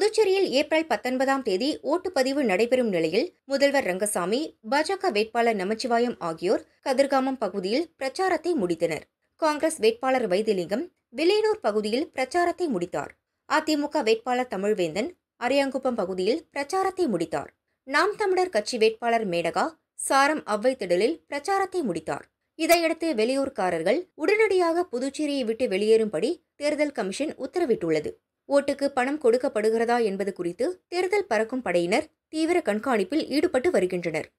புதுச்சேரியில் ஏப்ரல் பத்தொன்பதாம் தேதி ஓட்டுப்பதிவு நடைபெறும் நிலையில் முதல்வர் ரங்கசாமி பாஜக வேட்பாளர் நமச்சிவாயம் ஆகியோர் கதிர்காமம் பகுதியில் பிரச்சாரத்தை முடித்தனர் காங்கிரஸ் வேட்பாளர் வைத்திலிங்கம் வில்லியனூர் பகுதியில் பிரச்சாரத்தை முடித்தார் அதிமுக வேட்பாளர் தமிழ்வேந்தன் அரியாங்குப்பம் பகுதியில் பிரச்சாரத்தை முடித்தார் நாம் தமிழர் கட்சி வேட்பாளர் மேடகா சாரம் அவ்வை திடலில் பிரச்சாரத்தை முடித்தார் இதையடுத்து வெளியூர்காரர்கள் உடனடியாக புதுச்சேரியை விட்டு வெளியேறும்படி தேர்தல் கமிஷன் உத்தரவிட்டுள்ளது ஓட்டுக்கு பணம் கொடுக்கப்படுகிறதா என்பது குறித்து தேர்தல் பறக்கும் படையினர் தீவிர கண்காணிப்பில் ஈடுபட்டு வருகின்றனர்